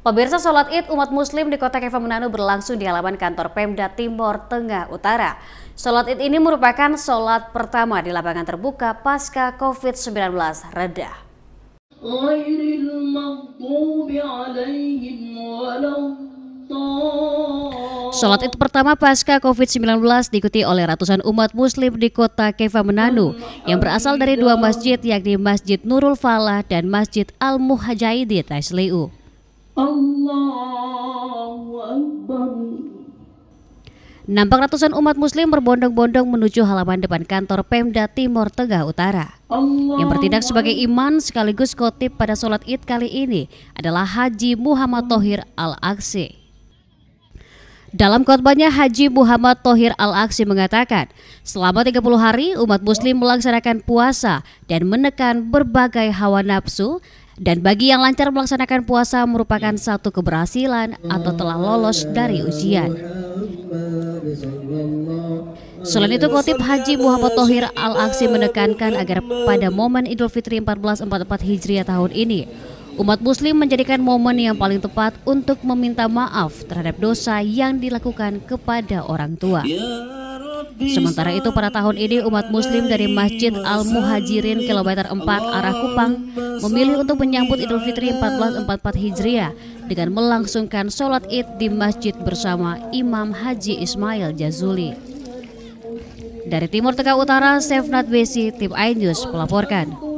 Pemirsa sholat id umat muslim di kota Kevamunanu berlangsung di halaman kantor Pemda Timur Tengah Utara. Sholat id ini merupakan sholat pertama di lapangan terbuka pasca COVID-19 reda. Sholat id pertama pasca COVID-19 diikuti oleh ratusan umat muslim di kota Menanu yang berasal dari dua masjid yakni Masjid Nurul Falah dan Masjid al di Taisliu. Nampak ratusan umat muslim berbondong-bondong menuju halaman depan kantor Pemda Timur Tengah Utara. yang bertindak sebagai iman sekaligus kotip pada sholat id kali ini adalah Haji Muhammad Tohir Al-Aksi. Dalam khotbahnya Haji Muhammad Tohir Al-Aksi mengatakan, selama 30 hari umat muslim melaksanakan puasa dan menekan berbagai hawa nafsu dan bagi yang lancar melaksanakan puasa merupakan satu keberhasilan atau telah lolos dari ujian. Selain itu, Khotib Haji Muhammad Tohir Al-Aksi menekankan agar pada momen Idul Fitri 1444 Hijriah tahun ini, umat muslim menjadikan momen yang paling tepat untuk meminta maaf terhadap dosa yang dilakukan kepada orang tua. Sementara itu pada tahun ini umat muslim dari Masjid Al-Muhajirin kilometer 4 arah Kupang memilih untuk menyambut Idul Fitri 1444 Hijriah dengan melangsungkan sholat id di masjid bersama Imam Haji Ismail Jazuli. Dari Timur Tengah Utara, Sefnat Besi, Tim iNews melaporkan.